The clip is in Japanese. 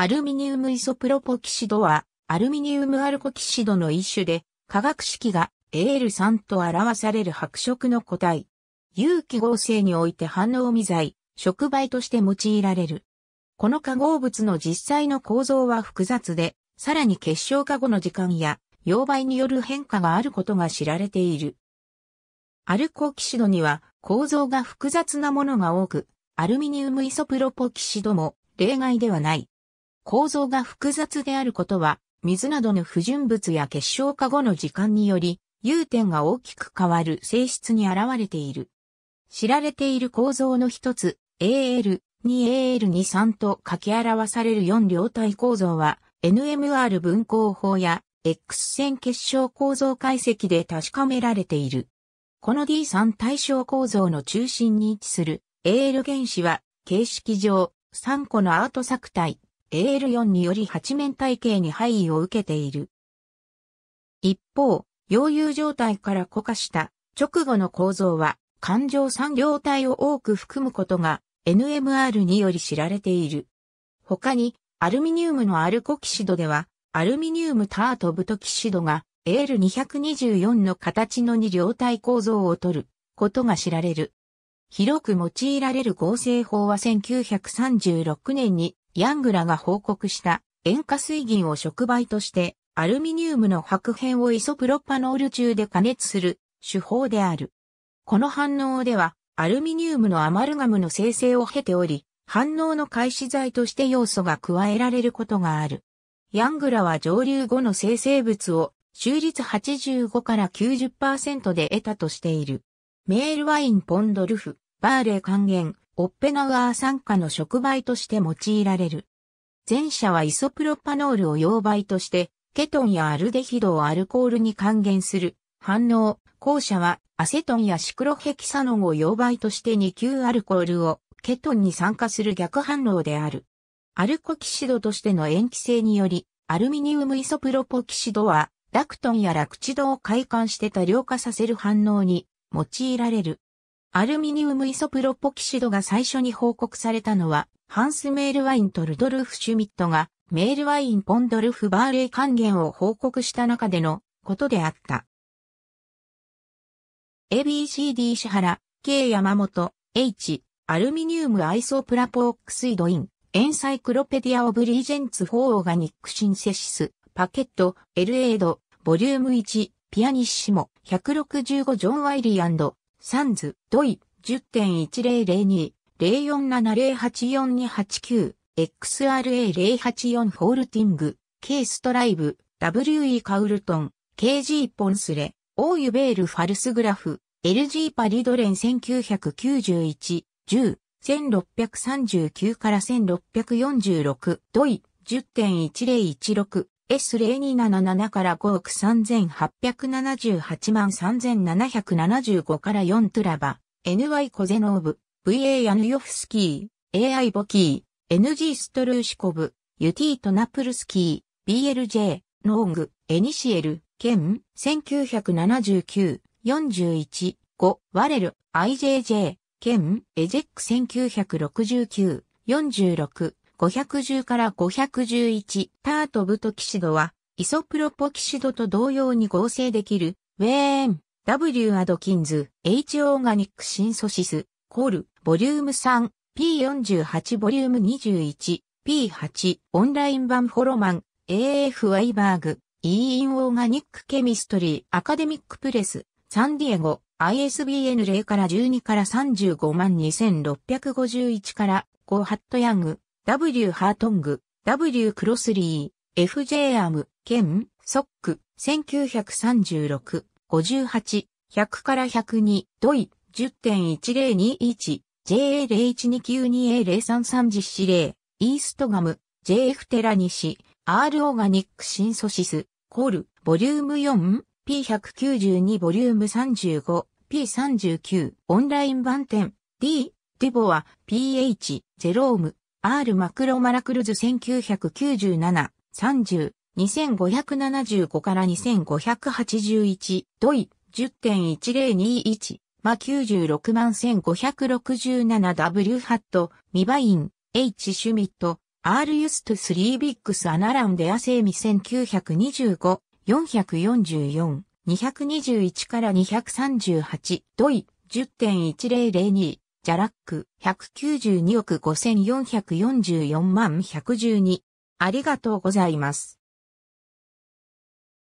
アルミニウムイソプロポキシドは、アルミニウムアルコキシドの一種で、化学式が AL3 と表される白色の個体。有機合成において反応未在、触媒として用いられる。この化合物の実際の構造は複雑で、さらに結晶化後の時間や、溶媒による変化があることが知られている。アルコキシドには構造が複雑なものが多く、アルミニウムイソプロポキシドも例外ではない。構造が複雑であることは、水などの不純物や結晶化後の時間により、融点が大きく変わる性質に現れている。知られている構造の一つ、AL、2AL23 と掛け表される4両体構造は、NMR 分光法や X 線結晶構造解析で確かめられている。この D3 対象構造の中心に位置する AL 原子は、形式上、3個のアート作体、AL4 により8面体系に配位を受けている。一方、溶融状態から固化した直後の構造は、環状産業体を多く含むことが NMR により知られている。他に、アルミニウムのアルコキシドでは、アルミニウムタートブトキシドが AL224 の形の2両体構造を取ることが知られる。広く用いられる合成法は1936年にヤングらが報告した塩化水銀を触媒としてアルミニウムの白片をイソプロパノール中で加熱する手法である。この反応ではアルミニウムのアマルガムの生成を経ており、反応の開始剤として要素が加えられることがある。ヤングラは蒸留後の生成物を収率85から90%で得たとしている。メールワインポンドルフ、バーレー還元、オッペナウアー酸化の触媒として用いられる。前者はイソプロパノールを溶媒として、ケトンやアルデヒドをアルコールに還元する反応。後者はアセトンやシクロヘキサノンを溶媒として2級アルコールをケトンに酸化する逆反応である。アルコキシドとしての塩基性により、アルミニウムイソプロポキシドは、ラクトンやラクチドを開感して多量化させる反応に用いられる。アルミニウムイソプロポキシドが最初に報告されたのは、ハンスメールワインとルドルフ・シュミットが、メールワイン・ポンドルフ・バーレー還元を報告した中でのことであった。ABCD 石原、K 山本、H、アルミニウムアイソプラポオックスイドイン、エンサイクロペディア・オブ・リージェンツ・フォー・オーガニック・シンセシス、パケット、エルエード、ボリューム1、ピアニッシモ、165ジョン・ワイリーサンズ、ドイ、10.1002、047084289、XRA084 フォールティング、ケーストライブ、WE カウルトン、KG ポンスレ、オーユベールファルスグラフ、LG パリドレン1991、10、1639から1646、ドイ、10.1016、S0277 から5億3878万3775から4トラバ、NY コゼノーブ、VA ヤヌヨフスキー、AI ボキー、NG ストルーシコブ、ユティートナプルスキー、BLJ、ノーグ、エニシエル、ケン、1979、41、5、ワレル、IJJ、ケン、エジェック1969、46、510から511タートブトキシドはイソプロポキシドと同様に合成できるウェーン W アドキンズ H オーガニックシンソシスコールボリューム 3P48 ボリューム 21P8 オンライン版フォロマン AF ワイバーグ E インオーガニックケミストリーアカデミックプレスサンディエゴ ISBN 0から12から35万2651からゴーハットヤング W ハートング、W クロスリー、FJ アム、ケン、ソック、1936、58、100から102、ドイ、10.1021、JA01292A033 実施例、イーストガム、JF テラニシ、R オーガニックシンソシス、コール、ボリューム4、P192 ボリューム35、P39、オンライン版店 D、ディボア、PH、ゼローム、R マクロマラクルズ1997、30、2575から2581、ドイ、10.1021、マ96万 1567W ハット、ミバイン、H シュミット、R ユストスリービックスアナランデアセーミ1925、444、221から238、ドイ、10.1002、ジャラック、192億5444万112。ありがとうございます。